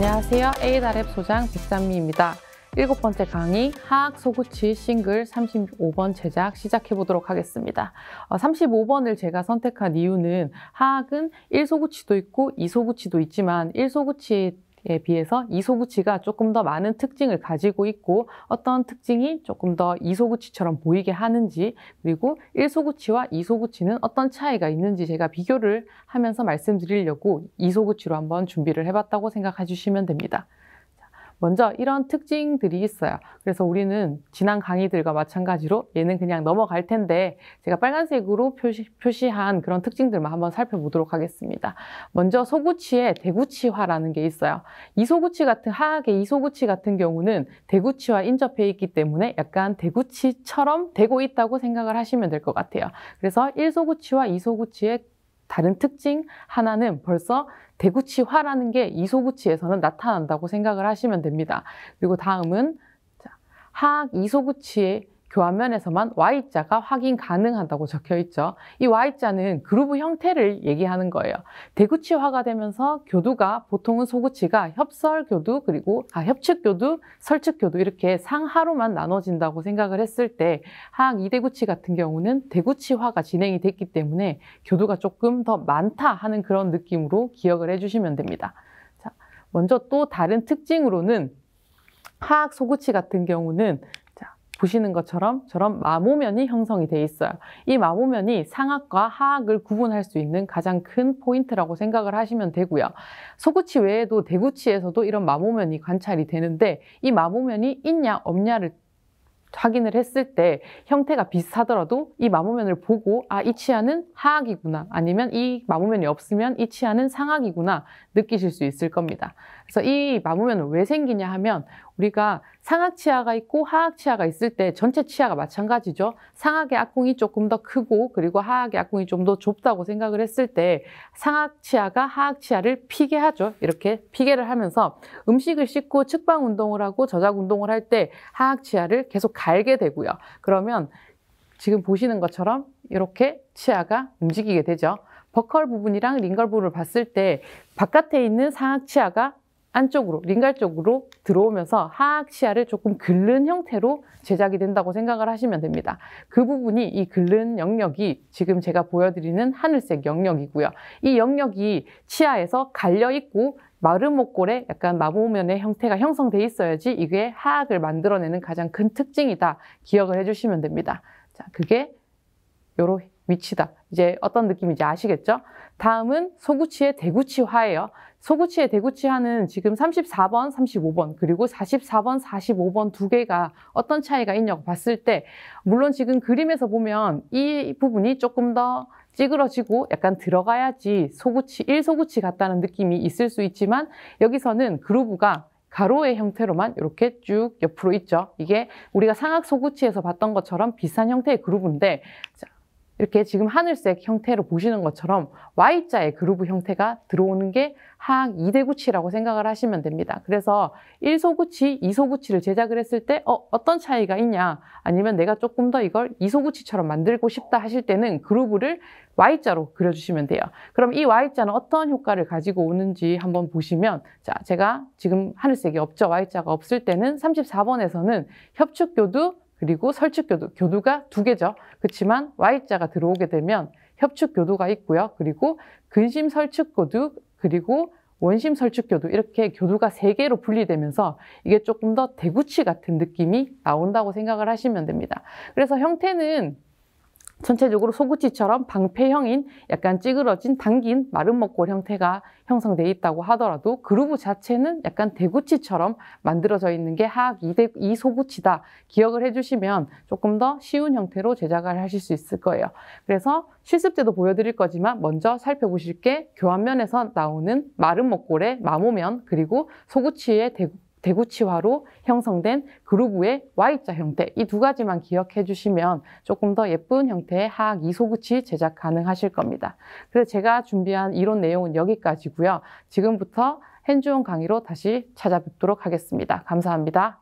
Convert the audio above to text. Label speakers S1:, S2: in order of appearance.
S1: 안녕하세요. 에다랩 소장 백산미입니다. 일곱 번째 강의 하악 소구치 싱글 35번 제작 시작해 보도록 하겠습니다. 35번을 어, 제가 선택한 이유는 하악은 1소구치도 있고 2소구치도 있지만 1소구치의 에 비해서 이소구치가 조금 더 많은 특징을 가지고 있고 어떤 특징이 조금 더 이소구치처럼 보이게 하는지 그리고 일소구치와 이소구치는 어떤 차이가 있는지 제가 비교를 하면서 말씀드리려고 이소구치로 한번 준비를 해봤다고 생각해 주시면 됩니다. 먼저 이런 특징들이 있어요. 그래서 우리는 지난 강의들과 마찬가지로 얘는 그냥 넘어갈 텐데 제가 빨간색으로 표시, 한 그런 특징들만 한번 살펴보도록 하겠습니다. 먼저 소구치의 대구치화라는 게 있어요. 이소구치 같은 하악의 이소구치 같은 경우는 대구치와 인접해 있기 때문에 약간 대구치처럼 되고 있다고 생각을 하시면 될 것 같아요. 그래서 일소구치와 이소구치의 다른 특징 하나는 벌써 대구치화라는 게 이소구치에서는 나타난다고 생각을 하시면 됩니다. 그리고 다음은 하악 이소구치의 교환면에서만 Y자가 확인 가능하다고 적혀 있죠. 이 Y자는 그루브 형태를 얘기하는 거예요. 대구치화가 되면서 교두가 보통은 소구치가 협설 교두 그리고 아, 협측 교두, 설측 교두 이렇게 상하로만 나눠진다고 생각을 했을 때 하학 이대구치 같은 경우는 대구치화가 진행이 됐기 때문에 교두가 조금 더 많다 하는 그런 느낌으로 기억을 해주시면 됩니다. 자, 먼저 또 다른 특징으로는 하악 소구치 같은 경우는 자, 보시는 것처럼 저런 마모면이 형성이 돼 있어요. 이 마모면이 상악과 하악을 구분할 수 있는 가장 큰 포인트라고 생각을 하시면 되고요. 소구치 외에도 대구치에서도 이런 마모면이 관찰이 되는데 이 마모면이 있냐 없냐를 확인을 했을 때 형태가 비슷하더라도 이 마모면을 보고 아이 치아는 하악이구나 아니면 이 마모면이 없으면 이 치아는 상악이구나 느끼실 수 있을 겁니다. 그래서 이 마모면은 왜 생기냐 하면 우리가 상악 치아가 있고 하악 치아가 있을 때 전체 치아가 마찬가지죠. 상악의 악궁이 조금 더 크고 그리고 하악의 악궁이 좀 더 좁다고 생각을 했을 때 상악 치아가 하악 치아를 피게 하죠. 이렇게 피게를 하면서 음식을 씻고 측방 운동을 하고 저작 운동을 할 때 하악 치아를 계속 갈게 되고요. 그러면 지금 보시는 것처럼 이렇게 치아가 움직이게 되죠. 버컬 부분이랑 링걸 부분을 봤을 때 바깥에 있는 상악 치아가 안쪽으로, 링갈 쪽으로 들어오면서 하악 시야를 조금 긁는 형태로 제작이 된다고 생각을 하시면 됩니다. 그 부분이 이 긁는 영역이 지금 제가 보여드리는 하늘색 영역이고요. 이 영역이 치아에서 갈려있고 마름 목골에 약간 마모면의 형태가 형성돼 있어야지 이게 하악을 만들어내는 가장 큰 특징이다 기억을 해주시면 됩니다. 자, 그게 요런 위치다. 이제 어떤 느낌인지 아시겠죠? 다음은 소구치의 대구치화예요. 소구치의 대구치화는 지금 34번, 35번, 그리고 44번, 45번 두 개가 어떤 차이가 있냐고 봤을 때, 물론 지금 그림에서 보면 이 부분이 조금 더 찌그러지고 약간 들어가야지 소구치, 일소구치 같다는 느낌이 있을 수 있지만, 여기서는 그루브가 가로의 형태로만 이렇게 쭉 옆으로 있죠. 이게 우리가 상악 소구치에서 봤던 것처럼 비슷한 형태의 그루브인데, 이렇게 지금 하늘색 형태로 보시는 것처럼 Y자의 그루브 형태가 들어오는 게 하악 2대구치라고 생각을 하시면 됩니다. 그래서 1소구치, 2소구치를 제작을 했을 때 어, 어떤 차이가 있냐 아니면 내가 조금 더 이걸 2소구치처럼 만들고 싶다 하실 때는 그루브를 Y자로 그려주시면 돼요. 그럼 이 Y자는 어떤 효과를 가지고 오는지 한번 보시면 자 제가 지금 하늘색이 없죠. Y자가 없을 때는 34번에서는 협축교두 그리고 설축교두, 교두가 두 개죠. 그렇지만 Y자가 들어오게 되면 협축교두가 있고요. 그리고 근심 설축교두, 그리고 원심 설축교두 이렇게 교두가 세 개로 분리되면서 이게 조금 더 대구치 같은 느낌이 나온다고 생각을 하시면 됩니다. 그래서 형태는 전체적으로 소구치처럼 방패형인 약간 찌그러진 당긴 마른 먹골 형태가 형성되어 있다고 하더라도 그루브 자체는 약간 대구치처럼 만들어져 있는 게 하악 이대 이 소구치다 기억을 해주시면 조금 더 쉬운 형태로 제작을 하실 수 있을 거예요. 그래서 실습 때도 보여드릴 거지만 먼저 살펴보실 게 교환면에서 나오는 마른 먹골의 마모면 그리고 소구치의 대구 대구치화로 형성된 그루브의 Y자 형태 이 두 가지만 기억해 주시면 조금 더 예쁜 형태의 하악 이소구치 제작 가능하실 겁니다. 그래서 제가 준비한 이론 내용은 여기까지고요. 지금부터 핸즈온 강의로 다시 찾아뵙도록 하겠습니다. 감사합니다.